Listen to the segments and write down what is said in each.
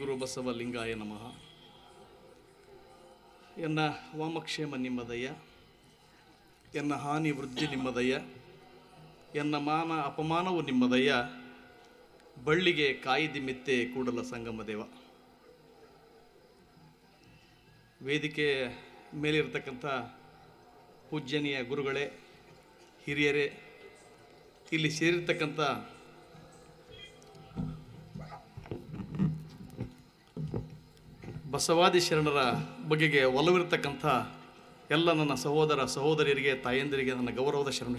ಗುರು ಬಸವ ಲಿಂಗಾಯ ನಮಃ ಎನ್ನ ವಾಮಕ್ಷೇಮ ನಿಮ್ಮದಯ್ಯ ಎನ್ನ ಹಾನಿ ವೃದ್ಧಿ ನಿಮ್ಮದಯ್ಯ ಎನ್ನ ಮಾನ ಅಪಮಾನವು ನಿಮ್ಮದಯ್ಯ ಬಳ್ಳಿಗೆ ಕಾಯಿದಿ ಮಿತ್ತೆ ಕೂಡಲ ಸಂಗಮ ದೇವ ವೇದಿಕೆ ಮೇಲಿರ್ತಕ್ಕಂಥ ಪೂಜ್ಯನೀಯ ಗುರುಗಳೇ ಹಿರಿಯರೇ ಇಲ್ಲಿ ಸೇರಿರ್ತಕ್ಕಂಥ ಬಸವಾದಿ ಶರಣರ ಬಗೆಗೆ ಒಲವಿರತಕ್ಕಂಥ ಎಲ್ಲ ನನ್ನ ಸಹೋದರ ಸಹೋದರಿಯರಿಗೆ ತಾಯಂದಿರಿಗೆ ನನ್ನ ಗೌರವದ ಶರಣ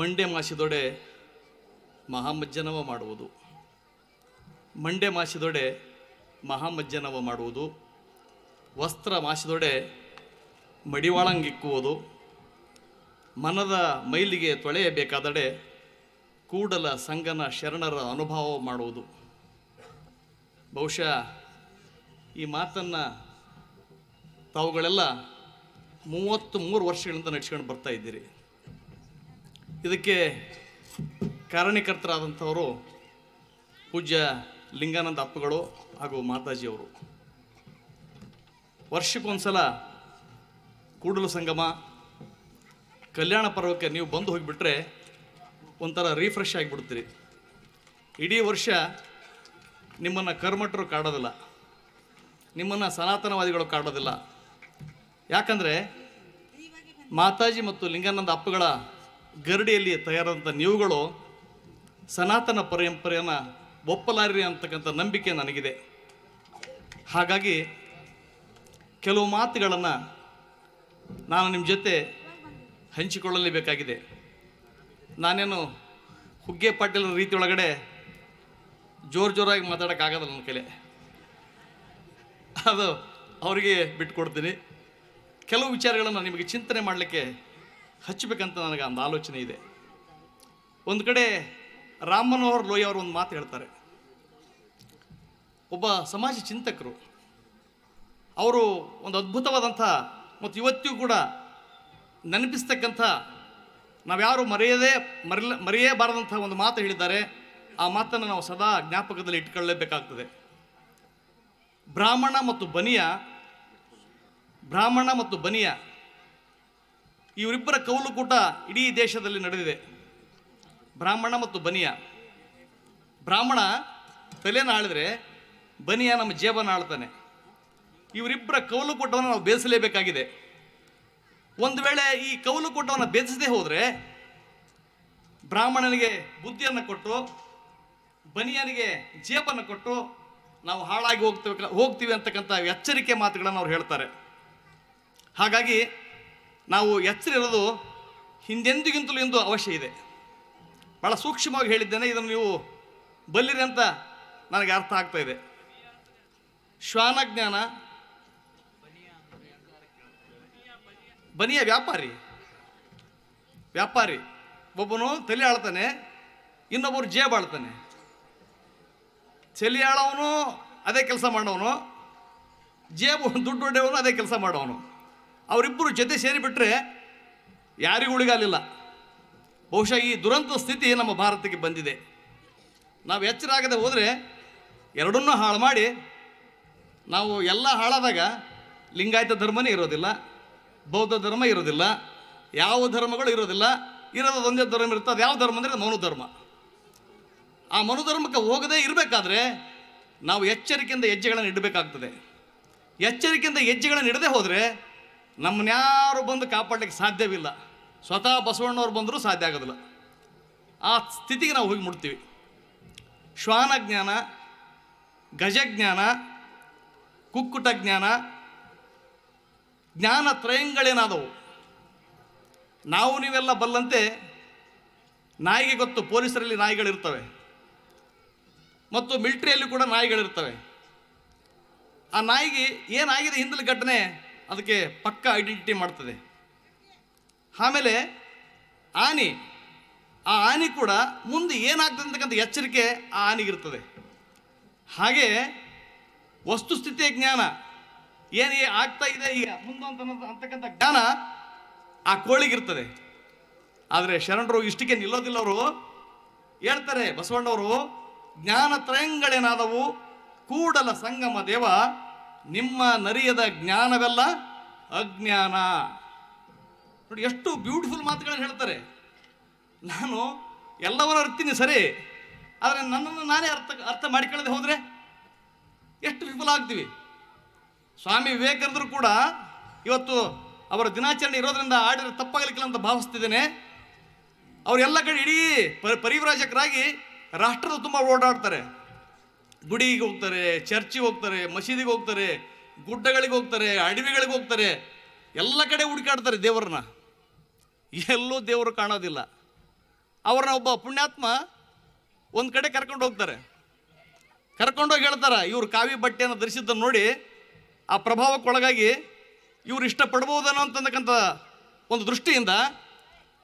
ಮಂಡೆ ಮಾಸಿದೊಡೆ ಮಹಾಮಜ್ಜನವ ಮಾಡುವುದು ಮಂಡೆ ಮಾಸಿದೊಡೆ ಮಹಾಮಜ್ಜನವ ಮಾಡುವುದು ವಸ್ತ್ರ ಮಾಸಿದೊಡೆ ಮಡಿವಾಳಂಗಿಕ್ಕುವುದು ಮನದ ಮೈಲಿಗೆ ತೊಳೆಯಬೇಕಾದಡೆ ಕೂಡಲ ಸಂಗನ ಶರಣರ ಅನುಭವ ಮಾಡುವುದು ಬಹುಶಃ ಈ ಮಾತನ್ನು ತಾವುಗಳೆಲ್ಲ ಮೂವತ್ತು ಮೂರು ವರ್ಷಗಳಿಂದ ನಡೆಸ್ಕೊಂಡು ಬರ್ತಾ ಇದ್ದೀರಿ ಇದಕ್ಕೆ ಕಾರಣೀಕರ್ತರಾದಂಥವರು ಪೂಜ್ಯ ಲಿಂಗಾನಂದ ಅಪ್ಪಗಳು ಹಾಗೂ ಮಾತಾಜಿಯವರು ವರ್ಷಕ್ಕೊಂದ್ಸಲ ಕೂಡಲು ಸಂಗಮ ಕಲ್ಯಾಣ ಪರ್ವಕ್ಕೆ ನೀವು ಬಂದು ಹೋಗಿಬಿಟ್ರೆ ಒಂಥರ ರೀಫ್ರೆಶ್ ಆಗಿಬಿಡ್ತೀರಿ ಇಡೀ ವರ್ಷ ನಿಮ್ಮನ್ನು ಕರ್ಮಟರು ಕಾಡೋದಿಲ್ಲ ನಿಮ್ಮನ್ನು ಸನಾತನವಾದಿಗಳು ಕಾಡೋದಿಲ್ಲ ಯಾಕಂದರೆ ಮಾತಾಜಿ ಮತ್ತು ಲಿಂಗಾನಂದ ಅಪ್ಪಗಳ ಗರಡಿಯಲ್ಲಿ ತಯಾರಾದಂಥ ನೀವುಗಳು ಸನಾತನ ಪರಂಪರೆಯನ್ನು ಒಪ್ಪಲಾರಿ ಅಂತಕ್ಕಂಥ ನಂಬಿಕೆ ನನಗಿದೆ ಹಾಗಾಗಿ ಕೆಲವು ಮಾತುಗಳನ್ನು ನಾನು ನಿಮ್ಮ ಜೊತೆ ಹಂಚಿಕೊಳ್ಳಲೇಬೇಕಾಗಿದೆ ನಾನೇನು ಹುಗ್ಗೆ ಪಾಟೀಲರ ರೀತಿಯೊಳಗಡೆ ಜೋರು ಜೋರಾಗಿ ಮಾತಾಡೋಕ್ಕಾಗಲ್ಲ ನನ್ನ ಕೈಲಿ ಅದು ಅವರಿಗೆ ಬಿಟ್ಕೊಡ್ತೀನಿ ಕೆಲವು ವಿಚಾರಗಳನ್ನು ನಿಮಗೆ ಚಿಂತನೆ ಮಾಡಲಿಕ್ಕೆ ಹಚ್ಚಬೇಕಂತ ನನಗೆ ಒಂದು ಆಲೋಚನೆ ಇದೆ ಒಂದು ಕಡೆ ರಾಮ್ ಮನೋಹರ್ ಲೋಯಿ ಅವರು ಒಂದು ಮಾತು ಹೇಳ್ತಾರೆ ಒಬ್ಬ ಸಮಾಜ ಚಿಂತಕರು ಅವರು ಒಂದು ಅದ್ಭುತವಾದಂಥ ಮತ್ತು ಇವತ್ತಿಗೂ ಕೂಡ ನೆನಪಿಸ್ತಕ್ಕಂಥ ನಾವ್ಯಾರು ಮರೆಯದೇ ಮರೆಯಲ ಮರೆಯೇಬಾರದಂಥ ಒಂದು ಮಾತು ಹೇಳಿದ್ದಾರೆ ಆ ಮಾತನ್ನು ನಾವು ಸದಾ ಜ್ಞಾಪಕದಲ್ಲಿ ಇಟ್ಕೊಳ್ಳಲೇಬೇಕಾಗ್ತದೆ ಬ್ರಾಹ್ಮಣ ಮತ್ತು ಬನಿಯ ಬ್ರಾಹ್ಮಣ ಮತ್ತು ಬನಿಯ ಇವರಿಬ್ಬರ ಕೌಲುಕೂಟ ಇಡೀ ದೇಶದಲ್ಲಿ ನಡೆದಿದೆ ಬ್ರಾಹ್ಮಣ ಮತ್ತು ಬನಿಯ ಬ್ರಾಹ್ಮಣ ತಲೆನ ಆಳಿದ್ರೆ ಬನಿಯ ನಮ್ಮ ಜೇಬನ ಆಳ್ತಾನೆ ಇವರಿಬ್ಬರ ಕೌಲುಕೂಟವನ್ನು ನಾವು ಬೇಯಿಸಲೇಬೇಕಾಗಿದೆ ಒಂದು ವೇಳೆ ಈ ಕೂಟವನ್ನು ಬೇಯಿಸದೇ ಹೋದರೆ ಬ್ರಾಹ್ಮಣನಿಗೆ ಬುದ್ಧಿಯನ್ನು ಕೊಟ್ಟು ಬನಿಯನಿಗೆ ಜೇಬನ್ನು ಕೊಟ್ಟು ನಾವು ಹಾಳಾಗಿ ಹೋಗ್ತೇವೆ ಹೋಗ್ತೀವಿ ಅಂತಕ್ಕಂಥ ಎಚ್ಚರಿಕೆ ಮಾತುಗಳನ್ನು ಅವ್ರು ಹೇಳ್ತಾರೆ ಹಾಗಾಗಿ ನಾವು ಎಚ್ಚರಿರೋದು ಹಿಂದೆಂದಿಗಿಂತಲೂ ಇಂದು ಅವಶ್ಯ ಇದೆ ಭಾಳ ಸೂಕ್ಷ್ಮವಾಗಿ ಹೇಳಿದ್ದೇನೆ ಇದನ್ನು ನೀವು ಬಲ್ಲಿರಿ ಅಂತ ನನಗೆ ಅರ್ಥ ಆಗ್ತಾ ಇದೆ ಶ್ವಾನಜ್ಞಾನ ಬನಿಯ ವ್ಯಾಪಾರಿ ವ್ಯಾಪಾರಿ ಒಬ್ಬನು ತಲೆ ಆಳ್ತಾನೆ ಇನ್ನೊಬ್ಬರು ಆಳ್ತಾನೆ ಆಳವನು ಅದೇ ಕೆಲಸ ಮಾಡೋನು ಜೇಬು ದುಡ್ಡು ಹೊಡೆಯವನು ಅದೇ ಕೆಲಸ ಮಾಡೋನು ಅವರಿಬ್ಬರು ಜೊತೆ ಸೇರಿಬಿಟ್ರೆ ಉಳಿಗಾಲಿಲ್ಲ ಬಹುಶಃ ಈ ದುರಂತ ಸ್ಥಿತಿ ನಮ್ಮ ಭಾರತಕ್ಕೆ ಬಂದಿದೆ ನಾವು ಎಚ್ಚರಾಗದೆ ಹೋದರೆ ಎರಡನ್ನೂ ಹಾಳು ಮಾಡಿ ನಾವು ಎಲ್ಲ ಹಾಳಾದಾಗ ಲಿಂಗಾಯತ ಧರ್ಮನೇ ಇರೋದಿಲ್ಲ ಬೌದ್ಧ ಧರ್ಮ ಇರೋದಿಲ್ಲ ಯಾವ ಧರ್ಮಗಳು ಇರೋದಿಲ್ಲ ಇರೋದು ಒಂದೇ ಧರ್ಮ ಇರ್ತದೆ ಯಾವ ಧರ್ಮ ಅಂದರೆ ಮೌನ ಧರ್ಮ ಆ ಮನೋಧರ್ಮಕ್ಕೆ ಹೋಗದೇ ಇರಬೇಕಾದ್ರೆ ನಾವು ಎಚ್ಚರಿಕೆಯಿಂದ ಹೆಜ್ಜೆಗಳನ್ನು ಇಡಬೇಕಾಗ್ತದೆ ಎಚ್ಚರಿಕೆಯಿಂದ ಹೆಜ್ಜೆಗಳನ್ನು ಇಡದೆ ಹೋದರೆ ನಮ್ಮನ್ಯಾರು ಬಂದು ಕಾಪಾಡಲಿಕ್ಕೆ ಸಾಧ್ಯವಿಲ್ಲ ಸ್ವತಃ ಬಸವಣ್ಣವ್ರು ಬಂದರೂ ಸಾಧ್ಯ ಆಗೋದಿಲ್ಲ ಆ ಸ್ಥಿತಿಗೆ ನಾವು ಹೋಗಿ ಮುಡ್ತೀವಿ ಶ್ವಾನ ಜ್ಞಾನ ಗಜಜ್ಞಾನ ಕುಕ್ಕುಟ ಜ್ಞಾನ ಜ್ಞಾನ ತ್ರಯಂಗಳೇನಾದವು ನಾವು ನೀವೆಲ್ಲ ಬಲ್ಲಂತೆ ನಾಯಿಗೆ ಗೊತ್ತು ಪೊಲೀಸರಲ್ಲಿ ನಾಯಿಗಳಿರ್ತವೆ ಮತ್ತು ಮಿಲ್ಟ್ರಿಯಲ್ಲಿ ಕೂಡ ನಾಯಿಗಳಿರ್ತವೆ ಆ ನಾಯಿಗೆ ಏನಾಗಿದೆ ಹಿಂದಿನ ಘಟನೆ ಅದಕ್ಕೆ ಪಕ್ಕ ಐಡೆಂಟಿಟಿ ಮಾಡ್ತದೆ ಆಮೇಲೆ ಆನೆ ಆ ಆನೆ ಕೂಡ ಮುಂದೆ ಏನಾಗ್ತದೆ ಅಂತಕ್ಕಂಥ ಎಚ್ಚರಿಕೆ ಆ ಆನೆಗಿರ್ತದೆ ಹಾಗೆ ವಸ್ತುಸ್ಥಿತಿಯ ಜ್ಞಾನ ಏನು ಆಗ್ತಾ ಇದೆ ಈಗ ಅಂತ ಅಂತಕ್ಕಂಥ ಜ್ಞಾನ ಆ ಕೋಳಿಗಿರ್ತದೆ ಆದರೆ ಶರಣರು ಇಷ್ಟಕ್ಕೆ ನಿಲ್ಲೋದಿಲ್ಲ ಅವರು ಹೇಳ್ತಾರೆ ಬಸವಣ್ಣವರು ಜ್ಞಾನ ತ್ರಯಂಗಳೇನಾದವು ಕೂಡಲ ಸಂಗಮ ದೇವ ನಿಮ್ಮ ನರಿಯದ ಜ್ಞಾನವೆಲ್ಲ ಅಜ್ಞಾನ ನೋಡಿ ಎಷ್ಟು ಬ್ಯೂಟಿಫುಲ್ ಮಾತುಗಳನ್ನು ಹೇಳ್ತಾರೆ ನಾನು ಎಲ್ಲವನ್ನೂ ಅರ್ತೀನಿ ಸರಿ ಆದರೆ ನನ್ನನ್ನು ನಾನೇ ಅರ್ಥ ಅರ್ಥ ಮಾಡಿಕೊಳ್ಳದೆ ಹೋದರೆ ಎಷ್ಟು ವಿಫಲ ಆಗ್ತೀವಿ ಸ್ವಾಮಿ ವಿವೇಕಾನಂದರು ಕೂಡ ಇವತ್ತು ಅವರ ದಿನಾಚರಣೆ ಇರೋದರಿಂದ ಆಡಿದ್ರೆ ತಪ್ಪಾಗಲಿಕ್ಕಿಲ್ಲ ಅಂತ ಭಾವಿಸ್ತಿದ್ದೇನೆ ಅವರೆಲ್ಲ ಕಡೆ ಇಡೀ ಪರಿವ್ರಾಜಕರಾಗಿ ರಾಷ್ಟ್ರದ ತುಂಬ ಓಡಾಡ್ತಾರೆ ಗುಡಿಗೆ ಹೋಗ್ತಾರೆ ಚರ್ಚಿಗೆ ಹೋಗ್ತಾರೆ ಮಸೀದಿಗೆ ಹೋಗ್ತಾರೆ ಗುಡ್ಡಗಳಿಗೆ ಹೋಗ್ತಾರೆ ಅಡವಿಗಳಿಗೆ ಹೋಗ್ತಾರೆ ಎಲ್ಲ ಕಡೆ ಹುಡುಕಾಡ್ತಾರೆ ದೇವರನ್ನ ಎಲ್ಲೂ ದೇವರು ಕಾಣೋದಿಲ್ಲ ಅವ್ರನ್ನ ಒಬ್ಬ ಪುಣ್ಯಾತ್ಮ ಒಂದು ಕಡೆ ಕರ್ಕೊಂಡು ಹೋಗ್ತಾರೆ ಕರ್ಕೊಂಡೋಗಿ ಹೇಳ್ತಾರೆ ಇವ್ರು ಕಾವಿ ಬಟ್ಟೆಯನ್ನು ಧರಿಸಿದ್ದನ್ನು ನೋಡಿ ಆ ಪ್ರಭಾವಕ್ಕೊಳಗಾಗಿ ಇವ್ರು ಇಷ್ಟಪಡ್ಬೋದೇನೋ ಅಂತಕ್ಕಂಥ ಒಂದು ದೃಷ್ಟಿಯಿಂದ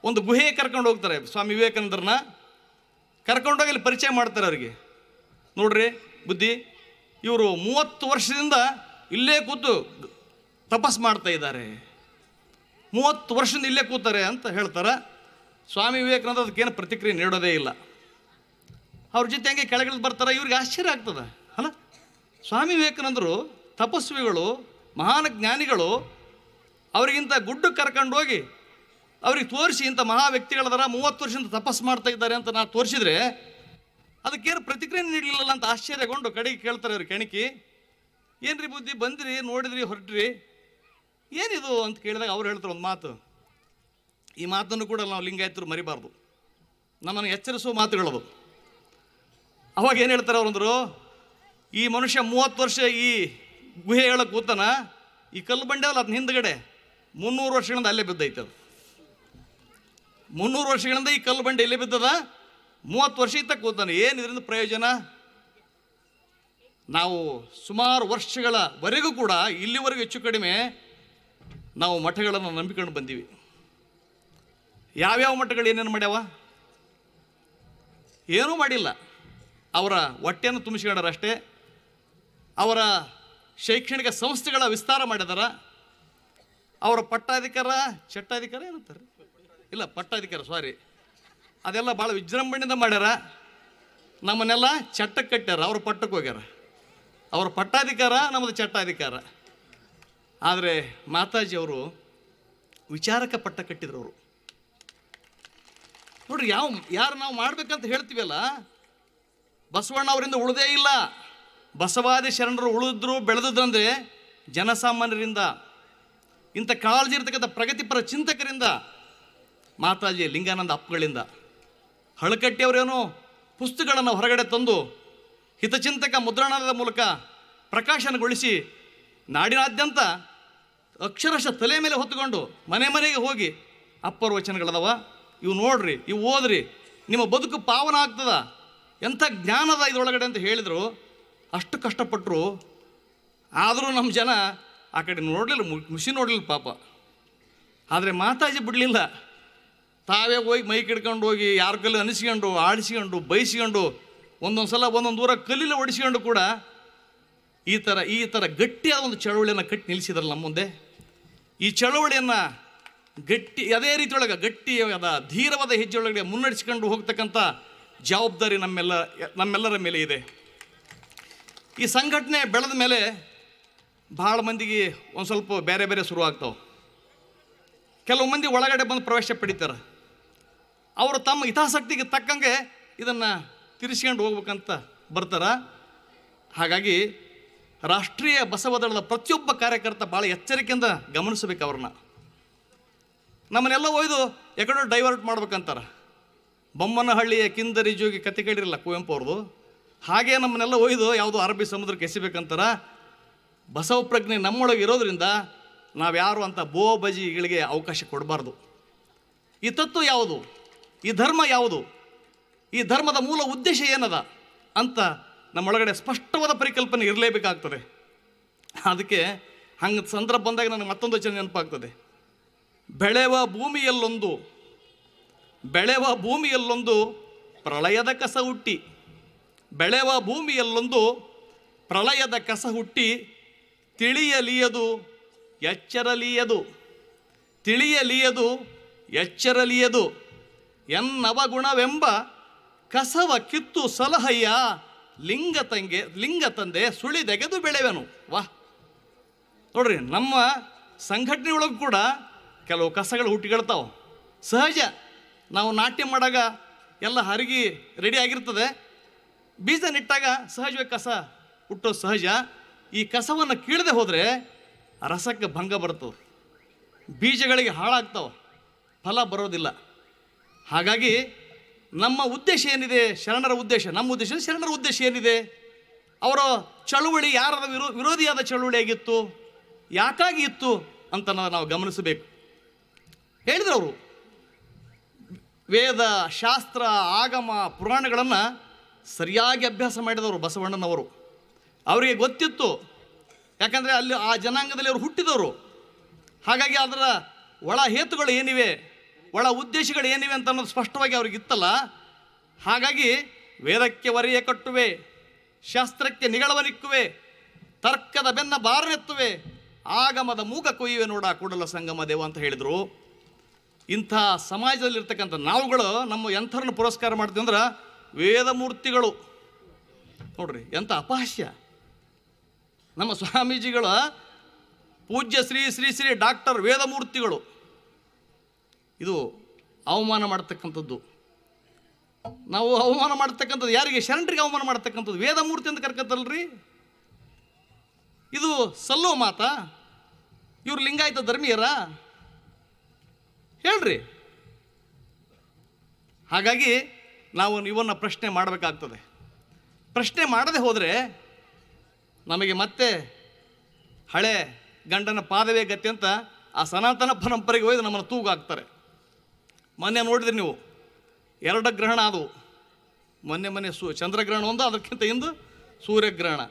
ಒಂದು ಗುಹೆಗೆ ಕರ್ಕೊಂಡು ಹೋಗ್ತಾರೆ ಸ್ವಾಮಿ ವಿವೇಕಾನಂದರನ್ನ ಕರ್ಕೊಂಡೋಗಿ ಇಲ್ಲಿ ಪರಿಚಯ ಮಾಡ್ತಾರೆ ಅವ್ರಿಗೆ ನೋಡ್ರಿ ಬುದ್ಧಿ ಇವರು ಮೂವತ್ತು ವರ್ಷದಿಂದ ಇಲ್ಲೇ ಕೂತು ತಪಸ್ ಮಾಡ್ತಾ ಇದ್ದಾರೆ ಮೂವತ್ತು ವರ್ಷದಿಂದ ಇಲ್ಲೇ ಕೂತಾರೆ ಅಂತ ಹೇಳ್ತಾರೆ ಸ್ವಾಮಿ ವಿವೇಕಾನಂದ ಅದಕ್ಕೇನು ಪ್ರತಿಕ್ರಿಯೆ ನೀಡೋದೇ ಇಲ್ಲ ಅವ್ರ ಜೊತೆ ಹಂಗೆ ಕೆಳಗಿಳಿದು ಬರ್ತಾರೆ ಇವ್ರಿಗೆ ಆಶ್ಚರ್ಯ ಆಗ್ತದೆ ಅಲ್ಲ ಸ್ವಾಮಿ ವಿವೇಕಾನಂದರು ತಪಸ್ವಿಗಳು ಮಹಾನ್ ಜ್ಞಾನಿಗಳು ಅವರಿಗಿಂತ ಗುಡ್ಡು ಕರ್ಕೊಂಡೋಗಿ ಅವ್ರಿಗೆ ತೋರಿಸಿ ಇಂಥ ಮಹಾ ವ್ಯಕ್ತಿಗಳದಾರ ಮೂವತ್ತು ವರ್ಷದಿಂದ ತಪಸ್ಸು ಮಾಡ್ತಾ ಇದ್ದಾರೆ ಅಂತ ನಾನು ತೋರಿಸಿದ್ರೆ ಅದಕ್ಕೇನು ಪ್ರತಿಕ್ರಿಯೆ ನೀಡಲಿಲ್ಲ ಅಂತ ಆಶ್ಚರ್ಯಗೊಂಡು ಕಡೆಗೆ ಕೇಳ್ತಾರೆ ಅವ್ರಿಗೆ ಕೆಣಕಿ ಏನ್ರಿ ಬುದ್ಧಿ ಬಂದ್ರಿ ನೋಡಿದ್ರಿ ಹೊರಟ್ರಿ ಏನಿದು ಅಂತ ಕೇಳಿದಾಗ ಅವ್ರು ಹೇಳ್ತಾರೆ ಒಂದು ಮಾತು ಈ ಮಾತನ್ನು ಕೂಡ ನಾವು ಲಿಂಗಾಯತರು ಮರಿಬಾರ್ದು ನಮ್ಮನ್ನು ಎಚ್ಚರಿಸುವ ಮಾತುಗಳದು ಅವಾಗ ಏನು ಹೇಳ್ತಾರೆ ಅವ್ರಂದರು ಈ ಮನುಷ್ಯ ಮೂವತ್ತು ವರ್ಷ ಈ ಗುಹೆ ಹೇಳೋ ಕೂತನ ಈ ಕಲ್ಲು ಬಂಡೆ ಅಲ್ಲ ಅದನ್ನ ಹಿಂದ್ಗಡೆ ಮುನ್ನೂರು ವರ್ಷಗಳಿಂದ ಅಲ್ಲೇ ಬಿದ್ದೈತೆ ಅದು ಮುನ್ನೂರು ವರ್ಷಗಳಿಂದ ಈ ಕಲ್ಲು ಬಂಡೆ ಎಲ್ಲಿ ಬಿದ್ದದ ಮೂವತ್ತು ವರ್ಷ ಇತ್ತ ಕೂತಾನೆ ಏನು ಇದರಿಂದ ಪ್ರಯೋಜನ ನಾವು ಸುಮಾರು ವರ್ಷಗಳವರೆಗೂ ಕೂಡ ಇಲ್ಲಿವರೆಗೂ ಹೆಚ್ಚು ಕಡಿಮೆ ನಾವು ಮಠಗಳನ್ನು ನಂಬಿಕೊಂಡು ಬಂದೀವಿ ಯಾವ್ಯಾವ ಮಠಗಳು ಏನೇನು ಮಾಡ್ಯಾವ ಏನೂ ಮಾಡಿಲ್ಲ ಅವರ ಹೊಟ್ಟೆಯನ್ನು ತುಂಬಿಸ್ಕೊಂಡಾರ ಅಷ್ಟೇ ಅವರ ಶೈಕ್ಷಣಿಕ ಸಂಸ್ಥೆಗಳ ವಿಸ್ತಾರ ಮಾಡಿದಾರ ಅವರ ಪಟ್ಟಾಧಿಕಾರ ಚಟ್ಟಾಧಿಕಾರ ಏನಂತಾರೆ ಇಲ್ಲ ಪಟ್ಟಾಧಿಕಾರ ಸಾರಿ ಅದೆಲ್ಲ ಭಾಳ ವಿಜೃಂಭಣೆಯಿಂದ ಮಾಡ್ಯಾರ ನಮ್ಮನ್ನೆಲ್ಲ ಚಟ್ಟಕ್ಕೆ ಕಟ್ಟ್ಯಾರ ಅವ್ರ ಪಟ್ಟಕ್ಕೆ ಹೋಗ್ಯಾರ ಅವ್ರ ಪಟ್ಟಾಧಿಕಾರ ನಮ್ಮದು ಚಟ್ಟಾಧಿಕಾರ ಆದರೆ ಮಾತಾಜಿ ಅವರು ವಿಚಾರಕ ಪಟ್ಟ ಕಟ್ಟಿದ್ರು ಅವರು ನೋಡ್ರಿ ಯಾವ ಯಾರು ನಾವು ಮಾಡ್ಬೇಕಂತ ಹೇಳ್ತೀವಲ್ಲ ಬಸವಣ್ಣ ಅವರಿಂದ ಉಳಿದೇ ಇಲ್ಲ ಬಸವಾದಿ ಶರಣರು ಉಳಿದ್ರು ಬೆಳೆದದ್ದು ಜನಸಾಮಾನ್ಯರಿಂದ ಇಂಥ ಕಾಳಜಿ ಇರ್ತಕ್ಕಂಥ ಪ್ರಗತಿಪರ ಚಿಂತಕರಿಂದ ಮಾತಾಜಿ ಲಿಂಗಾನಂದ ಅಪ್ಪುಗಳಿಂದ ಹಳಕಟ್ಟಿಯವರೇನು ಪುಸ್ತಕಗಳನ್ನು ಹೊರಗಡೆ ತಂದು ಹಿತಚಿಂತಕ ಮುದ್ರಣದ ಮೂಲಕ ಪ್ರಕಾಶನಗೊಳಿಸಿ ನಾಡಿನಾದ್ಯಂತ ಅಕ್ಷರಶಃ ತಲೆ ಮೇಲೆ ಹೊತ್ತುಕೊಂಡು ಮನೆ ಮನೆಗೆ ಹೋಗಿ ಅಪ್ಪರ ವಚನಗಳದವ ಇವು ನೋಡ್ರಿ ಇವು ಓದ್ರಿ ನಿಮ್ಮ ಬದುಕು ಪಾವನ ಆಗ್ತದ ಎಂಥ ಜ್ಞಾನದ ಇದರೊಳಗಡೆ ಅಂತ ಹೇಳಿದರು ಅಷ್ಟು ಕಷ್ಟಪಟ್ಟರು ಆದರೂ ನಮ್ಮ ಜನ ಆ ಕಡೆ ನೋಡಲಿಲ್ಲ ಮುಸಿ ನೋಡಲಿಲ್ಲ ಪಾಪ ಆದರೆ ಮಾತಾಜಿ ಬಿಡಲಿಲ್ಲ ತಾವೇ ಹೋಗಿ ಮೈ ಹಿಡ್ಕೊಂಡು ಹೋಗಿ ಯಾರ ಕಲ್ಲಿ ಅನಿಸ್ಕೊಂಡು ಆಡಿಸ್ಕೊಂಡು ಬಯಸ್ಕೊಂಡು ಒಂದೊಂದು ಸಲ ಒಂದೊಂದು ದೂರ ಕಲ್ಲಿಲ್ಲ ಹೊಡಿಸ್ಕೊಂಡು ಕೂಡ ಈ ಥರ ಈ ಥರ ಗಟ್ಟಿಯಾದ ಒಂದು ಚಳವಳಿಯನ್ನು ಕಟ್ಟಿ ನಿಲ್ಲಿಸಿದ್ರಲ್ಲ ನಮ್ಮ ಮುಂದೆ ಈ ಚಳವಳಿಯನ್ನು ಗಟ್ಟಿ ಅದೇ ರೀತಿಯೊಳಗೆ ಅದ ಧೀರವಾದ ಒಳಗಡೆ ಮುನ್ನಡೆಸ್ಕೊಂಡು ಹೋಗ್ತಕ್ಕಂಥ ಜವಾಬ್ದಾರಿ ನಮ್ಮೆಲ್ಲ ನಮ್ಮೆಲ್ಲರ ಮೇಲೆ ಇದೆ ಈ ಸಂಘಟನೆ ಬೆಳೆದ ಮೇಲೆ ಭಾಳ ಮಂದಿಗೆ ಒಂದು ಸ್ವಲ್ಪ ಬೇರೆ ಬೇರೆ ಶುರು ಆಗ್ತಾವೆ ಕೆಲವು ಮಂದಿ ಒಳಗಡೆ ಬಂದು ಪ್ರವೇಶ ಪಡಿತಾರೆ ಅವರು ತಮ್ಮ ಹಿತಾಸಕ್ತಿಗೆ ತಕ್ಕಂಗೆ ಇದನ್ನು ತಿರ್ಸ್ಕೊಂಡು ಹೋಗ್ಬೇಕಂತ ಬರ್ತಾರ ಹಾಗಾಗಿ ರಾಷ್ಟ್ರೀಯ ಬಸವದಳದ ಪ್ರತಿಯೊಬ್ಬ ಕಾರ್ಯಕರ್ತ ಭಾಳ ಎಚ್ಚರಿಕೆಯಿಂದ ಗಮನಿಸಬೇಕು ಅವ್ರನ್ನ ನಮ್ಮನ್ನೆಲ್ಲ ಒಯ್ದು ಎಕಡೆ ಡೈವರ್ಟ್ ಮಾಡ್ಬೇಕಂತಾರೆ ಬೊಮ್ಮನಹಳ್ಳಿಯ ಕಿಂದರಿ ಜೋಗಿ ಕತೆ ಕೇಳಿರಲ್ಲ ಕುವೆಂಪು ಅವ್ರದು ಹಾಗೆ ನಮ್ಮನ್ನೆಲ್ಲ ಒಯ್ದು ಯಾವುದು ಅರಬ್ಬಿ ಸಮುದ್ರಕ್ಕೆ ಎಸಿಬೇಕಂತಾರೆ ಬಸವ ಪ್ರಜ್ಞೆ ನಮ್ಮೊಳಗೆ ಇರೋದ್ರಿಂದ ಯಾರು ಅಂತ ಬೋ ಬಜಿಗಳಿಗೆ ಅವಕಾಶ ಕೊಡಬಾರ್ದು ಈ ಯಾವುದು ಈ ಧರ್ಮ ಯಾವುದು ಈ ಧರ್ಮದ ಮೂಲ ಉದ್ದೇಶ ಏನದ ಅಂತ ನಮ್ಮೊಳಗಡೆ ಸ್ಪಷ್ಟವಾದ ಪರಿಕಲ್ಪನೆ ಇರಲೇಬೇಕಾಗ್ತದೆ ಅದಕ್ಕೆ ಹಂಗೆ ಸಂದರ್ಭ ಬಂದಾಗ ನನಗೆ ಮತ್ತೊಂದು ವಚನೆ ನೆನಪಾಗ್ತದೆ ಬೆಳೆವ ಭೂಮಿಯಲ್ಲೊಂದು ಬೆಳೆವ ಭೂಮಿಯಲ್ಲೊಂದು ಪ್ರಳಯದ ಕಸ ಹುಟ್ಟಿ ಬೆಳೆವ ಭೂಮಿಯಲ್ಲೊಂದು ಪ್ರಳಯದ ಕಸ ಹುಟ್ಟಿ ತಿಳಿಯಲಿಯದು ಎಚ್ಚರಲಿಯದು ತಿಳಿಯಲಿಯದು ಎಚ್ಚರಲಿಯದು ಎನ್ನವ ಗುಣವೆಂಬ ಕಸವ ಕಿತ್ತು ಸಲಹಯ್ಯ ಲಿಂಗ ತಂಗೆ ಲಿಂಗ ತಂದೆ ಸುಳಿದೆಗೆದು ಬೆಳೆವೆನು ವಾ ನೋಡ್ರಿ ನಮ್ಮ ಸಂಘಟನೆ ಒಳಗೆ ಕೂಡ ಕೆಲವು ಕಸಗಳು ಹುಟ್ಟಿಕೊಳ್ತಾವೆ ಸಹಜ ನಾವು ನಾಟ್ಯ ಮಾಡಾಗ ಎಲ್ಲ ಹರಗಿ ರೆಡಿ ಆಗಿರ್ತದೆ ಬೀಜ ನಿಟ್ಟಾಗ ಸಹಜವೇ ಕಸ ಹುಟ್ಟೋ ಸಹಜ ಈ ಕಸವನ್ನು ಕೀಳದೆ ಹೋದರೆ ರಸಕ್ಕೆ ಭಂಗ ಬರ್ತದೆ ಬೀಜಗಳಿಗೆ ಹಾಳಾಗ್ತಾವೆ ಫಲ ಬರೋದಿಲ್ಲ ಹಾಗಾಗಿ ನಮ್ಮ ಉದ್ದೇಶ ಏನಿದೆ ಶರಣರ ಉದ್ದೇಶ ನಮ್ಮ ಉದ್ದೇಶ ಶರಣರ ಉದ್ದೇಶ ಏನಿದೆ ಅವರ ಚಳುವಳಿ ಯಾರದ ವಿರೋ ವಿರೋಧಿಯಾದ ಚಳುವಳಿಯಾಗಿತ್ತು ಯಾಕಾಗಿ ಇತ್ತು ಅಂತ ನಾವು ಗಮನಿಸಬೇಕು ಹೇಳಿದ್ರು ಅವರು ವೇದ ಶಾಸ್ತ್ರ ಆಗಮ ಪುರಾಣಗಳನ್ನು ಸರಿಯಾಗಿ ಅಭ್ಯಾಸ ಮಾಡಿದವರು ಬಸವಣ್ಣನವರು ಅವರಿಗೆ ಗೊತ್ತಿತ್ತು ಯಾಕಂದರೆ ಅಲ್ಲಿ ಆ ಜನಾಂಗದಲ್ಲಿ ಅವರು ಹುಟ್ಟಿದವರು ಹಾಗಾಗಿ ಅದರ ಒಳ ಹೇತುಗಳು ಏನಿವೆ ಒಳ ಉದ್ದೇಶಗಳು ಏನಿವೆ ಅಂತ ಅನ್ನೋದು ಸ್ಪಷ್ಟವಾಗಿ ಅವ್ರಿಗಿತ್ತಲ್ಲ ಹಾಗಾಗಿ ವೇದಕ್ಕೆ ವರಿಯ ಕಟ್ಟುವೆ ಶಾಸ್ತ್ರಕ್ಕೆ ನಿಗಳವನಿಕ್ಕುವೆ ತರ್ಕದ ಬೆನ್ನ ಬಾರನೆತ್ತುವೆ ಆಗಮದ ಮೂಗ ಕೊಯ್ಯುವೆ ನೋಡ ಕೂಡಲ ಸಂಗಮ ದೇವ ಅಂತ ಹೇಳಿದರು ಇಂಥ ಸಮಾಜದಲ್ಲಿರ್ತಕ್ಕಂಥ ನಾವುಗಳು ನಮ್ಮ ಎಂಥರನ್ನು ಪುರಸ್ಕಾರ ಮಾಡ್ತೀವಿ ಅಂದ್ರೆ ವೇದಮೂರ್ತಿಗಳು ನೋಡ್ರಿ ಎಂಥ ಅಪಹಾಸ್ಯ ನಮ್ಮ ಸ್ವಾಮೀಜಿಗಳ ಪೂಜ್ಯ ಶ್ರೀ ಶ್ರೀ ಶ್ರೀ ಡಾಕ್ಟರ್ ವೇದಮೂರ್ತಿಗಳು ಇದು ಅವಮಾನ ಮಾಡ್ತಕ್ಕಂಥದ್ದು ನಾವು ಅವಮಾನ ಮಾಡ್ತಕ್ಕಂಥದ್ದು ಯಾರಿಗೆ ಶರಣರಿಗೆ ಅವಮಾನ ಮಾಡ್ತಕ್ಕಂಥದ್ದು ವೇದಮೂರ್ತಿ ಅಂತ ಕರ್ಕತ್ತಲ್ರಿ ಇದು ಸಲ್ಲೋ ಮಾತಾ ಇವ್ರು ಲಿಂಗಾಯತ ಧರ್ಮೀಯರ ಹೇಳ್ರಿ ಹಾಗಾಗಿ ನಾವು ಇವನ್ನ ಪ್ರಶ್ನೆ ಮಾಡಬೇಕಾಗ್ತದೆ ಪ್ರಶ್ನೆ ಮಾಡದೆ ಹೋದರೆ ನಮಗೆ ಮತ್ತೆ ಹಳೆ ಗಂಡನ ಪಾದವೇ ಗತಿ ಅಂತ ಆ ಸನಾತನ ಪರಂಪರೆಗೆ ಹೋಯ್ದು ನಮ್ಮನ್ನು ಹಾಕ್ತಾರೆ ಮೊನ್ನೆ ನೋಡಿದ್ರಿ ನೀವು ಎರಡು ಗ್ರಹಣ ಅದು ಮೊನ್ನೆ ಮೊನ್ನೆ ಸು ಚಂದ್ರಗ್ರಹಣ ಒಂದು ಅದಕ್ಕಿಂತ ಹಿಂದೆ ಸೂರ್ಯಗ್ರಹಣ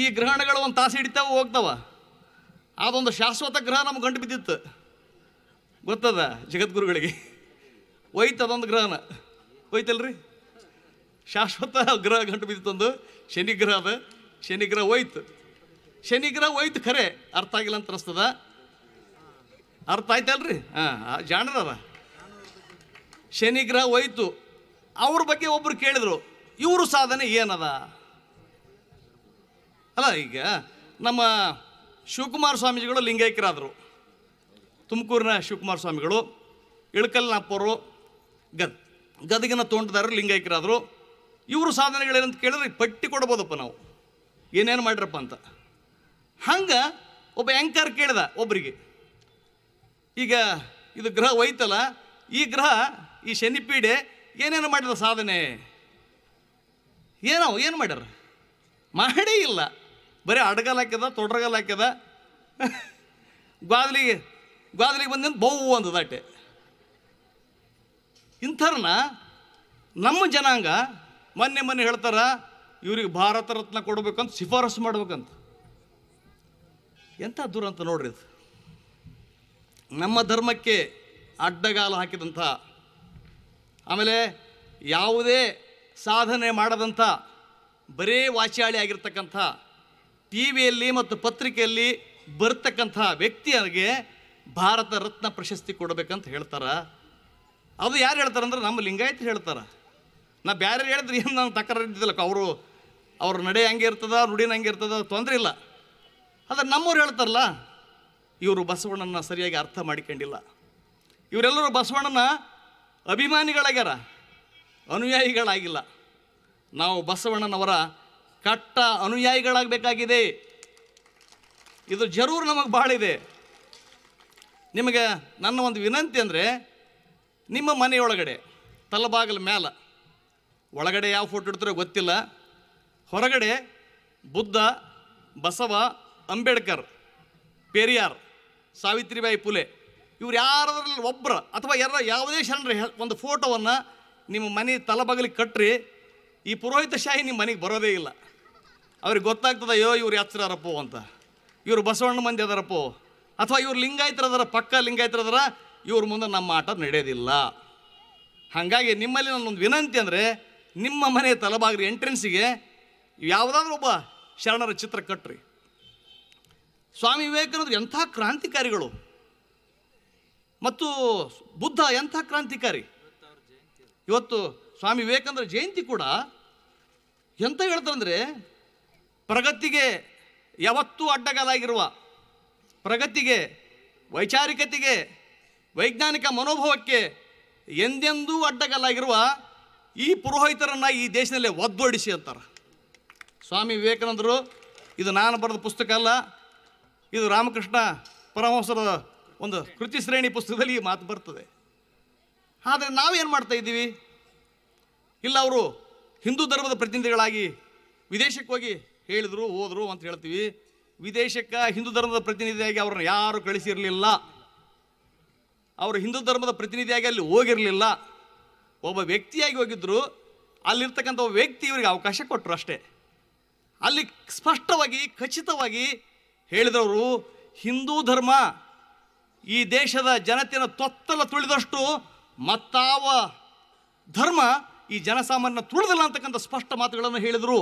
ಈ ಗ್ರಹಣಗಳು ಒಂದು ತಾಸು ಹಿಡಿತಾವೆ ಹೋಗ್ತಾವ ಅದೊಂದು ಶಾಶ್ವತ ಗ್ರಹ ನಮ್ಗೆ ಗಂಟು ಬಿದ್ದಿತ್ತು ಗೊತ್ತದ ಜಗದ್ಗುರುಗಳಿಗೆ ಹೋಯ್ತು ಅದೊಂದು ಗ್ರಹಣ ಹೋಯ್ತಲ್ರಿ ಶಾಶ್ವತ ಗ್ರಹ ಗಂಟು ಬಿದ್ದಿತ್ತೊಂದು ಶನಿಗ್ರಹ ಅದ ಶನಿಗ್ರಹ ಹೋಯ್ತು ಶನಿಗ್ರಹ ಹೋಯ್ತು ಖರೆ ಅರ್ಥ ಆಗಿಲ್ಲ ಅಂತ ಅನಿಸ್ತದ ಅರ್ಥ ಆಯ್ತಲ್ರಿ ಹಾಂ ಜಾಣರವ ಶನಿಗ್ರಹ ಹೋಯ್ತು ಅವ್ರ ಬಗ್ಗೆ ಒಬ್ಬರು ಕೇಳಿದರು ಇವರು ಸಾಧನೆ ಏನದ ಅಲ್ಲ ಈಗ ನಮ್ಮ ಶಿವಕುಮಾರ ಸ್ವಾಮೀಜಿಗಳು ಲಿಂಗೈಕ್ಯರಾದರು ತುಮಕೂರಿನ ಶಿವಕುಮಾರ ಸ್ವಾಮಿಗಳು ಇಳಕಲ್ನಪ್ಪರು ಗದ್ ಗದಗಿನ ತೋಂಟದಾರರು ಲಿಂಗೈಕ್ಯರಾದರು ಇವರು ಸಾಧನೆಗಳೇನಂತ ಕೇಳಿದ್ರೆ ಪಟ್ಟಿ ಕೊಡ್ಬೋದಪ್ಪ ನಾವು ಏನೇನು ಮಾಡಿರಪ್ಪ ಅಂತ ಹಂಗೆ ಒಬ್ಬ ಆ್ಯಂಕರ್ ಕೇಳಿದ ಒಬ್ಬರಿಗೆ ಈಗ ಇದು ಗ್ರಹ ಒಯ್ತಲ್ಲ ಈ ಗ್ರಹ ಈ ಶನಿ ಪೀಡೆ ಏನೇನು ಮಾಡಿದ ಸಾಧನೆ ಏನೋ ಏನು ಮಾಡ್ಯಾರ ಮಾಡೇ ಇಲ್ಲ ಬರೀ ಅಡಗಲ್ ಹಾಕ್ಯದ ತೊಡ್ರಗಲ್ ಹಾಕ್ಯದ ಗ್ವಾದಲಿಗೆ ಗ್ವಾದಲಿಗೆ ಬಂದ ಬೌ ಒಂದು ದಾಟೆ ಇಂಥರನ್ನ ನಮ್ಮ ಜನಾಂಗ ಮೊನ್ನೆ ಮೊನ್ನೆ ಹೇಳ್ತಾರ ಇವ್ರಿಗೆ ಭಾರತ ರತ್ನ ಕೊಡ್ಬೇಕಂತ ಶಿಫಾರಸು ಮಾಡ್ಬೇಕಂತ ಎಂಥ ದೂರ ಅಂತ ನೋಡ್ರಿ ಇದು ನಮ್ಮ ಧರ್ಮಕ್ಕೆ ಅಡ್ಡಗಾಲು ಹಾಕಿದಂಥ ಆಮೇಲೆ ಯಾವುದೇ ಸಾಧನೆ ಮಾಡದಂಥ ಬರೇ ವಾಚಾಳಿ ಆಗಿರ್ತಕ್ಕಂಥ ಟಿ ವಿಯಲ್ಲಿ ಮತ್ತು ಪತ್ರಿಕೆಯಲ್ಲಿ ಬರ್ತಕ್ಕಂಥ ವ್ಯಕ್ತಿಯರಿಗೆ ಭಾರತ ರತ್ನ ಪ್ರಶಸ್ತಿ ಕೊಡಬೇಕಂತ ಹೇಳ್ತಾರೆ ಅದು ಯಾರು ಹೇಳ್ತಾರೆ ಅಂದ್ರೆ ನಮ್ಮ ಲಿಂಗಾಯತ್ರು ಹೇಳ್ತಾರೆ ನಾ ಬೇರೆ ಹೇಳಿದ್ರೆ ಏನು ನಾನು ತಕರಾರು ಇದ್ದಿದ್ದಿಲ್ಲ ಅವರು ಅವ್ರ ನಡೆ ಹಂಗೆ ಇರ್ತದ ನುಡಿನ ಹಂಗೆ ಇರ್ತದ ತೊಂದರೆ ಇಲ್ಲ ಆದರೆ ನಮ್ಮವ್ರು ಹೇಳ್ತಾರಲ್ಲ ಇವರು ಬಸವಣ್ಣನ ಸರಿಯಾಗಿ ಅರ್ಥ ಮಾಡಿಕೊಂಡಿಲ್ಲ ಇವರೆಲ್ಲರೂ ಬಸವಣ್ಣನ ಅಭಿಮಾನಿಗಳಾಗ್ಯಾರ ಅನುಯಾಯಿಗಳಾಗಿಲ್ಲ ನಾವು ಬಸವಣ್ಣನವರ ಕಟ್ಟ ಅನುಯಾಯಿಗಳಾಗಬೇಕಾಗಿದೆ ಇದು ಜರೂರು ನಮಗೆ ಭಾಳ ಇದೆ ನಿಮಗೆ ನನ್ನ ಒಂದು ವಿನಂತಿ ಅಂದರೆ ನಿಮ್ಮ ಮನೆಯೊಳಗಡೆ ತಲಬಾಗಲ ಮೇಲೆ ಒಳಗಡೆ ಯಾವ ಫೋಟೋ ಇಡ್ತಾರೋ ಗೊತ್ತಿಲ್ಲ ಹೊರಗಡೆ ಬುದ್ಧ ಬಸವ ಅಂಬೇಡ್ಕರ್ ಪೆರಿಯಾರ್ ಸಾವಿತ್ರಿಬಾಯಿ ಪುಲೆ ಇವ್ರು ಯಾರದ್ರಲ್ಲಿ ಒಬ್ಬರ ಅಥವಾ ಯಾರ ಯಾವುದೇ ಶರಣರ ಒಂದು ಫೋಟೋವನ್ನು ನಿಮ್ಮ ಮನೆ ತಲಬಾಗಿಲಿ ಕಟ್ಟ್ರಿ ಈ ಪುರೋಹಿತ ಶಾಹಿ ನಿಮ್ಮ ಮನೆಗೆ ಬರೋದೇ ಇಲ್ಲ ಅವ್ರಿಗೆ ಗೊತ್ತಾಗ್ತದೆ ಅಯ್ಯೋ ಇವ್ರು ಯಾತ್ರಪ್ಪ ಅಂತ ಇವರು ಬಸವಣ್ಣ ಮಂದಿ ಅದಾರಪ್ಪೋ ಅಥವಾ ಇವ್ರು ಲಿಂಗಾಯತರದಾರ ಪಕ್ಕ ಲಿಂಗಾಯತರದಾರ ಇವ್ರ ಮುಂದೆ ನಮ್ಮ ಆಟ ನಡೆಯೋದಿಲ್ಲ ಹಾಗಾಗಿ ನಿಮ್ಮಲ್ಲಿ ನನ್ನೊಂದು ವಿನಂತಿ ಅಂದರೆ ನಿಮ್ಮ ಮನೆ ತಲಬಾಗ್ರಿ ಎಂಟ್ರೆನ್ಸಿಗೆ ಯಾವುದಾದ್ರೂ ಒಬ್ಬ ಶರಣರ ಚಿತ್ರ ಕಟ್ಟ್ರಿ ಸ್ವಾಮಿ ವಿವೇಕಾನಂದರು ಎಂಥ ಕ್ರಾಂತಿಕಾರಿಗಳು ಮತ್ತು ಬುದ್ಧ ಎಂಥ ಕ್ರಾಂತಿಕಾರಿ ಇವತ್ತು ಸ್ವಾಮಿ ವಿವೇಕಾನಂದರ ಜಯಂತಿ ಕೂಡ ಎಂತ ಹೇಳ್ತಾರಂದರೆ ಪ್ರಗತಿಗೆ ಯಾವತ್ತೂ ಅಡ್ಡಗಾಲಾಗಿರುವ ಪ್ರಗತಿಗೆ ವೈಚಾರಿಕತೆಗೆ ವೈಜ್ಞಾನಿಕ ಮನೋಭಾವಕ್ಕೆ ಎಂದೆಂದೂ ಅಡ್ಡಗಾಲಾಗಿರುವ ಈ ಪುರೋಹಿತರನ್ನು ಈ ದೇಶದಲ್ಲೇ ಒದ್ದೊಡಿಸಿ ಅಂತಾರೆ ಸ್ವಾಮಿ ವಿವೇಕಾನಂದರು ಇದು ನಾನು ಬರೆದ ಪುಸ್ತಕ ಅಲ್ಲ ಇದು ರಾಮಕೃಷ್ಣ ಪರಮಹಂಸರ ಒಂದು ಕೃತಿ ಶ್ರೇಣಿ ಪುಸ್ತಕದಲ್ಲಿ ಈ ಮಾತು ಬರ್ತದೆ ಆದರೆ ನಾವೇನು ಮಾಡ್ತಾ ಇದ್ದೀವಿ ಇಲ್ಲ ಅವರು ಹಿಂದೂ ಧರ್ಮದ ಪ್ರತಿನಿಧಿಗಳಾಗಿ ವಿದೇಶಕ್ಕೆ ಹೋಗಿ ಹೇಳಿದರು ಹೋದರು ಅಂತ ಹೇಳ್ತೀವಿ ವಿದೇಶಕ್ಕೆ ಹಿಂದೂ ಧರ್ಮದ ಪ್ರತಿನಿಧಿಯಾಗಿ ಅವ್ರನ್ನ ಯಾರು ಕಳಿಸಿರಲಿಲ್ಲ ಅವರು ಹಿಂದೂ ಧರ್ಮದ ಪ್ರತಿನಿಧಿಯಾಗಿ ಅಲ್ಲಿ ಹೋಗಿರಲಿಲ್ಲ ಒಬ್ಬ ವ್ಯಕ್ತಿಯಾಗಿ ಹೋಗಿದ್ದರು ಅಲ್ಲಿರ್ತಕ್ಕಂಥ ಒಬ್ಬ ವ್ಯಕ್ತಿ ಇವರಿಗೆ ಅವಕಾಶ ಕೊಟ್ಟರು ಅಷ್ಟೇ ಅಲ್ಲಿ ಸ್ಪಷ್ಟವಾಗಿ ಖಚಿತವಾಗಿ ಹೇಳಿದವರು ಹಿಂದೂ ಧರ್ಮ ಈ ದೇಶದ ಜನತೆಯ ತೊತ್ತಲ ತುಳಿದಷ್ಟು ಮತ್ತಾವ ಧರ್ಮ ಈ ಜನಸಾಮಾನ್ಯ ತುಳಿದಿಲ್ಲ ಅಂತಕ್ಕಂಥ ಸ್ಪಷ್ಟ ಮಾತುಗಳನ್ನು ಹೇಳಿದರು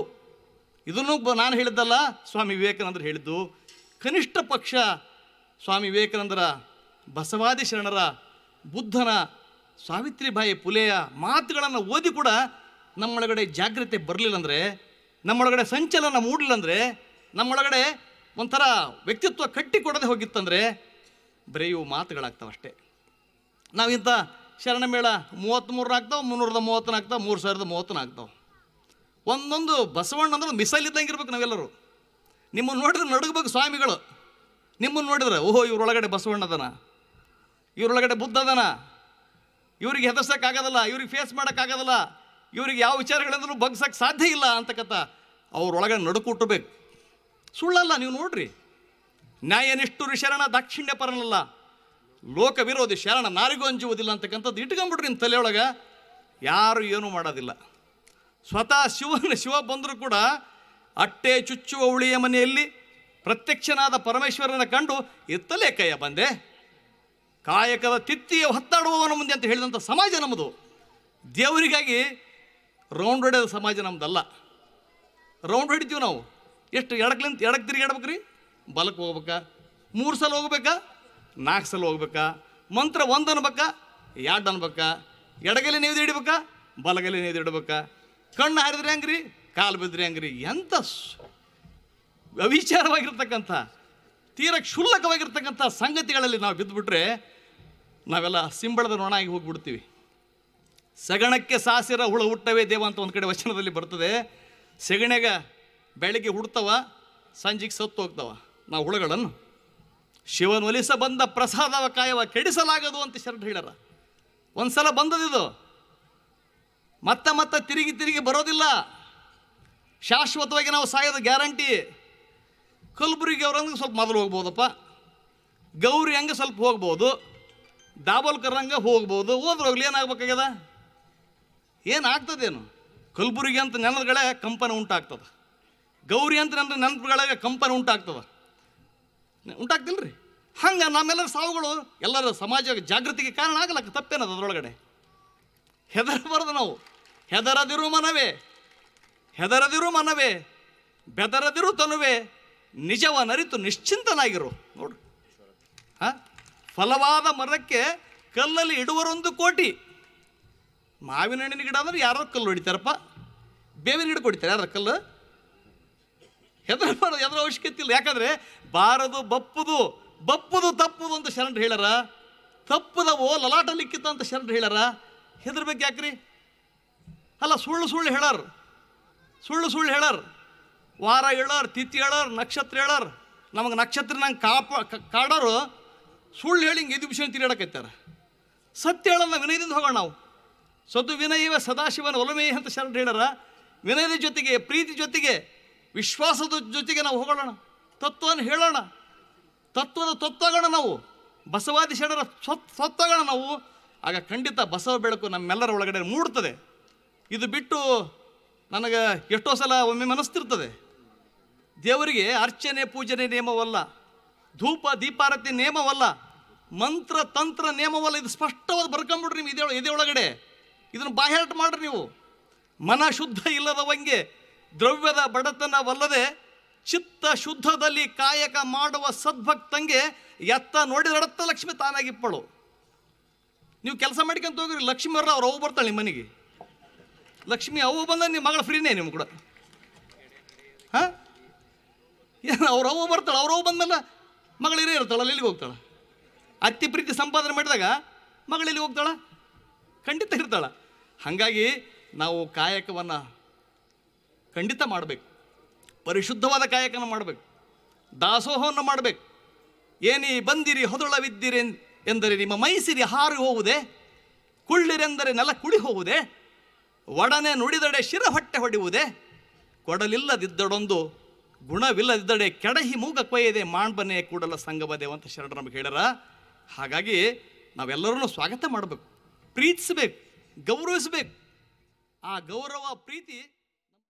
ಇದನ್ನು ನಾನು ಹೇಳಿದ್ದಲ್ಲ ಸ್ವಾಮಿ ವಿವೇಕಾನಂದರು ಹೇಳಿದ್ದು ಕನಿಷ್ಠ ಪಕ್ಷ ಸ್ವಾಮಿ ವಿವೇಕಾನಂದರ ಬಸವಾದಿ ಶರಣರ ಬುದ್ಧನ ಸಾವಿತ್ರಿಬಾಯಿ ಪುಲೆಯ ಮಾತುಗಳನ್ನು ಓದಿ ಕೂಡ ನಮ್ಮೊಳಗಡೆ ಜಾಗ್ರತೆ ಬರಲಿಲ್ಲ ಅಂದರೆ ನಮ್ಮೊಳಗಡೆ ಸಂಚಲನ ಮೂಡಲಿಲ್ಲ ಅಂದರೆ ನಮ್ಮೊಳಗಡೆ ಒಂಥರ ವ್ಯಕ್ತಿತ್ವ ಕಟ್ಟಿಕೊಡದೆ ಹೋಗಿತ್ತಂದರೆ ಬರೆಯುವ ಇವು ನಾವು ನಾವಿಂಥ ಶರಣಮೇಳ ಮೂವತ್ತ್ಮೂರನ್ನಾಗ್ತಾವೆ ಮುನ್ನೂರದ ಮೂವತ್ತನಾಗ್ತಾವೆ ಮೂರು ಸಾವಿರದ ಮೂವತ್ತನ ಒಂದೊಂದು ಬಸವಣ್ಣ ಅಂದ್ರೆ ಮಿಸೈಲ್ ಇದ್ದಂಗೆ ಇರ್ಬೇಕು ನಾವೆಲ್ಲರೂ ನಿಮ್ಮನ್ನು ನೋಡಿದ್ರೆ ನಡುಗಬೇಕು ಸ್ವಾಮಿಗಳು ನಿಮ್ಮನ್ನು ನೋಡಿದ್ರೆ ಓಹೋ ಇವ್ರೊಳಗಡೆ ಬಸವಣ್ಣದನ ಇವರೊಳಗಡೆ ಬುದ್ಧದನ ಇವ್ರಿಗೆ ಹೆದರ್ಸೋಕ್ಕಾಗೋದಲ್ಲ ಇವ್ರಿಗೆ ಫೇಸ್ ಮಾಡೋಕ್ಕಾಗೋದಲ್ಲ ಇವ್ರಿಗೆ ಯಾವ ವಿಚಾರಗಳಂದ್ರೂ ಬಗ್ಸೋಕ್ಕೆ ಸಾಧ್ಯ ಇಲ್ಲ ಅಂತಕ್ಕಂಥ ಅವ್ರೊಳಗಡೆ ನಡುಕುಟ್ಟಬೇಕು ಸುಳ್ಳಲ್ಲ ನೀವು ನೋಡ್ರಿ ನ್ಯಾಯನಿಷ್ಠರು ಶರಣ ದಾಕ್ಷಿಣ್ಯ ಪರನಲ್ಲ ಲೋಕ ವಿರೋಧಿ ಶರಣ ನಾರಿಗೂ ಅಂಜುವುದಿಲ್ಲ ಅಂತಕ್ಕಂಥದ್ದು ಇಟ್ಕೊಂಬಿಡ್ರಿ ನಿಮ್ಮ ತಲೆಯೊಳಗೆ ಯಾರು ಏನೂ ಮಾಡೋದಿಲ್ಲ ಸ್ವತಃ ಶಿವನ ಶಿವ ಬಂದರೂ ಕೂಡ ಅಟ್ಟೆ ಚುಚ್ಚುವ ಉಳಿಯ ಮನೆಯಲ್ಲಿ ಪ್ರತ್ಯಕ್ಷನಾದ ಪರಮೇಶ್ವರನ ಕಂಡು ಇತ್ತಲೇ ಕೈಯ ಬಂದೆ ಕಾಯಕದ ತಿತ್ತಿಯ ಹೊತ್ತಾಡುವವನ ಮುಂದೆ ಅಂತ ಹೇಳಿದಂಥ ಸಮಾಜ ನಮ್ಮದು ದೇವರಿಗಾಗಿ ರೌಂಡ್ ಹೊಡೆಯೋದ ಸಮಾಜ ನಮ್ಮದಲ್ಲ ರೌಂಡ್ ಹೊಡಿತೀವಿ ನಾವು ಎಷ್ಟು ಎಡಕ್ಲಿಂತ ತಿರುಗಿ ಎಡಬೇಕ್ರಿ ಬಲಕ್ಕೆ ಹೋಗ್ಬೇಕಾ ಮೂರು ಸಲ ಹೋಗ್ಬೇಕಾ ನಾಲ್ಕು ಸಲ ಹೋಗ್ಬೇಕಾ ಮಂತ್ರ ಒಂದು ಅನ್ಬೇಕಾ ಎರಡು ಅನ್ಬೇಕಾ ಎಡಗಲಿ ನೀವು ಇಡ್ಬೇಕಾ ಬಲಗಲಿ ನೀವು ಇಡ್ಬೇಕಾ ಕಣ್ಣು ಹಾರಿದ್ರೆ ಹೆಂಗ್ರಿ ಕಾಲು ಬಿದ್ದರೆ ಹೆಂಗ್ರಿ ಎಂಥ ಅವಿಚಾರವಾಗಿರ್ತಕ್ಕಂಥ ತೀರ ಕ್ಷುಲ್ಲಕವಾಗಿರ್ತಕ್ಕಂಥ ಸಂಗತಿಗಳಲ್ಲಿ ನಾವು ಬಿದ್ದುಬಿಟ್ರೆ ನಾವೆಲ್ಲ ಸಿಂಬಳದ ಆಗಿ ಹೋಗಿಬಿಡ್ತೀವಿ ಸಗಣಕ್ಕೆ ಸಾಸಿರ ಹುಳ ಹುಟ್ಟವೇ ದೇವ ಅಂತ ಒಂದು ಕಡೆ ವಚನದಲ್ಲಿ ಬರ್ತದೆ ಸೆಗಣೆಗೆ ಬೆಳಗ್ಗೆ ಹುಡ್ತವ ಸಂಜೆಗೆ ಸತ್ತು ಹೋಗ್ತಾವ ನಾವು ಹುಳುಗಳನ್ನು ಶಿವನೊಲಿಸ ಬಂದ ಪ್ರಸಾದವ ಕಾಯವ ಕೆಡಿಸಲಾಗದು ಅಂತ ಶರ್ಟ್ ಹೇಳರ ಒಂದು ಸಲ ಬಂದದಿದು ಮತ್ತೆ ಮತ್ತೆ ತಿರುಗಿ ತಿರುಗಿ ಬರೋದಿಲ್ಲ ಶಾಶ್ವತವಾಗಿ ನಾವು ಸಾಯೋದು ಗ್ಯಾರಂಟಿ ಕಲ್ಬುರ್ಗಿ ಅವ್ರಂಗೆ ಸ್ವಲ್ಪ ಮೊದಲು ಹೋಗ್ಬೋದಪ್ಪ ಗೌರಿ ಹಂಗೆ ಸ್ವಲ್ಪ ಹೋಗ್ಬೋದು ಹಂಗೆ ಹೋಗ್ಬೋದು ಹೋದ್ರೋಗ್ಲಿ ಏನಾಗಬೇಕಾಗ್ಯದ ಏನಾಗ್ತದೇನು ಕಲ್ಬುರ್ಗಿ ಅಂತ ನೆನಪುಗಳೇ ಕಂಪನ ಉಂಟಾಗ್ತದೆ ಗೌರಿ ಅಂತ ನನ್ನ ನೆನಪುಗಳಾಗ ಕಂಪನ ಉಂಟಾಗ್ತದೆ ರೀ ಹಂಗೆ ನಮ್ಮೆಲ್ಲರ ಸಾವುಗಳು ಎಲ್ಲರ ಸಮಾಜ ಜಾಗೃತಿಗೆ ಕಾರಣ ಆಗಲಕ್ಕ ತಪ್ಪೇನದು ಅದರೊಳಗಡೆ ಹೆದರಬಾರ್ದು ನಾವು ಹೆದರದಿರು ಮನವೇ ಹೆದರದಿರು ಮನವೇ ಬೆದರದಿರು ತನುವೆ ನರಿತು ನಿಶ್ಚಿಂತನಾಗಿರು ನೋಡು ಹಾಂ ಫಲವಾದ ಮರಕ್ಕೆ ಕಲ್ಲಲ್ಲಿ ಇಡುವರೊಂದು ಕೋಟಿ ಮಾವಿನ ಹಣ್ಣಿನ ಗಿಡ ಅಂದ್ರೆ ಯಾರೋ ಕಲ್ಲು ಹೊಡಿತಾರಪ್ಪ ಬೇವಿನ ಗಿಡ ಕೊಡಿತಾರೆ ಯಾರ ಕಲ್ಲು ಹೆದರ ಬಾರ ಎದರ ಅವಶ್ಯಕತೆ ಇಲ್ಲ ಯಾಕಂದರೆ ಬಾರದು ಬಪ್ಪುದು ಬಪ್ಪುದು ತಪ್ಪುದು ಅಂತ ಶರಣರು ಹೇಳ್ಯಾರ ತಪ್ಪದವೋ ಲಲಾಟ ಲಿಕ್ಕಿತ ಅಂತ ಶರಣರು ಹೇಳ್ಯಾರ ಹೆದರ್ಬೇಕು ಯಾಕ್ರಿ ಅಲ್ಲ ಸುಳ್ಳು ಸುಳ್ಳು ಹೇಳಾರ ಸುಳ್ಳು ಸುಳ್ಳು ಹೇಳಾರ ವಾರ ಹೇಳಾರ ತಿಥಿ ಹೇಳರ್ ನಕ್ಷತ್ರ ಹೇಳಾರ ನಮಗೆ ನಕ್ಷತ್ರ ನಂಗೆ ಕಾಪ ಕಾಡೋರು ಸುಳ್ಳು ಹೇಳಿ ಹಿಂಗೆ ಇದು ವಿಷಯ ತಿರುಗಾಡಕೈತಾರ ಸತ್ಯ ಹೇಳೋದು ವಿನಯದಿಂದ ಹೋಗೋಣ ನಾವು ಸದ್ದು ವಿನಯವ ಸದಾಶಿವನ ಒಲಮೇಯ ಅಂತ ಶರಣ ಹೇಳರ ವಿನಯದ ಜೊತೆಗೆ ಪ್ರೀತಿ ಜೊತೆಗೆ ವಿಶ್ವಾಸದ ಜೊತೆಗೆ ನಾವು ಹೋಗೋಣ ತತ್ವವನ್ನು ಹೇಳೋಣ ತತ್ವದ ತೊತ್ತಾಗೋಣ ನಾವು ಬಸವಾದಿ ಶರಣರ ಸ್ವತ್ ನಾವು ಆಗ ಖಂಡಿತ ಬಸವ ಬೆಳಕು ನಮ್ಮೆಲ್ಲರ ಒಳಗಡೆ ಮೂಡ್ತದೆ ಇದು ಬಿಟ್ಟು ನನಗೆ ಎಷ್ಟೋ ಸಲ ಒಮ್ಮೆ ಮನಸ್ತಿರ್ತದೆ ದೇವರಿಗೆ ಅರ್ಚನೆ ಪೂಜನೆ ನಿಯಮವಲ್ಲ ಧೂಪ ದೀಪಾರತಿ ನಿಯಮವಲ್ಲ ಮಂತ್ರ ತಂತ್ರ ನಿಯಮವಲ್ಲ ಇದು ಸ್ಪಷ್ಟವಾಗಿ ಬರ್ಕೊಂಬಿಡ್ರಿ ನೀವು ಇದೇ ಇದೇ ಒಳಗಡೆ ಇದನ್ನು ಬಾಹ್ಯಾಟ ಮಾಡ್ರಿ ನೀವು ಮನ ಶುದ್ಧ ಇಲ್ಲದವಂಗೆ ದ್ರವ್ಯದ ಬಡತನವಲ್ಲದೆ ಚಿತ್ತ ಶುದ್ಧದಲ್ಲಿ ಕಾಯಕ ಮಾಡುವ ಸದ್ಭಕ್ತಂಗೆ ಎತ್ತ ನೋಡಿದಡತ್ತ ಲಕ್ಷ್ಮಿ ತಾನಾಗಿಪ್ಪಳು ನೀವು ಕೆಲಸ ಮಾಡ್ಕೊಂತ ಹೋಗಿರಿ ಲಕ್ಷ್ಮಿ ಅವ್ರ ಅವ್ರು ಅವು ಬರ್ತಾಳೆ ನಿಮ್ಮ ಮನೆಗೆ ಲಕ್ಷ್ಮಿ ಅವು ಬಂದ ನಿಮ್ಮ ಮಗಳ ಫ್ರೀನೇ ನಿಮ್ಗೆ ಕೂಡ ಹಾಂ ಏನು ಅವ್ರ ಅವು ಬರ್ತಾಳೆ ಅವು ಬಂದಲ್ಲ ಮಗಳಿರೇ ಇರ್ತಾಳೆ ಅಲ್ಲಿಗೆ ಹೋಗ್ತಾಳೆ ಅತ್ತಿ ಪ್ರೀತಿ ಸಂಪಾದನೆ ಮಾಡಿದಾಗ ಎಲ್ಲಿಗೆ ಹೋಗ್ತಾಳೆ ಖಂಡಿತ ಇರ್ತಾಳೆ ಹಾಗಾಗಿ ನಾವು ಕಾಯಕವನ್ನು ಖಂಡಿತ ಮಾಡಬೇಕು ಪರಿಶುದ್ಧವಾದ ಕಾಯಕನ ಮಾಡಬೇಕು ದಾಸೋಹವನ್ನು ಮಾಡಬೇಕು ಏನಿ ಬಂದಿರಿ ಹೊದಳವಿದ್ದಿರಿ ಎಂದರೆ ನಿಮ್ಮ ಮೈಸಿರಿ ಹಾರಿ ಹೋಗುವುದೇ ಕುಳ್ಳಿರೆಂದರೆ ನೆಲ ಕುಳಿ ಹೋಗುವುದೇ ಒಡನೆ ನುಡಿದಡೆ ಶಿರ ಹೊಟ್ಟೆ ಹೊಡೆಯುವುದೇ ಕೊಡಲಿಲ್ಲದಿದ್ದಡೊಂದು ಗುಣವಿಲ್ಲದಿದ್ದಡೆ ಕೆಡಹಿ ಮೂಗ ಕೊಯ್ಯದೆ ಮಾಡ್ಬನೆ ಕೂಡಲ ಸಂಗಮದೇವ ಅಂತ ಶರಣರು ನಮಗೆ ಹೇಳ್ಯಾರ ಹಾಗಾಗಿ ನಾವೆಲ್ಲರನ್ನೂ ಸ್ವಾಗತ ಮಾಡಬೇಕು ಪ್ರೀತಿಸಬೇಕು ಗೌರವಿಸಬೇಕು ಆ ಗೌರವ ಪ್ರೀತಿ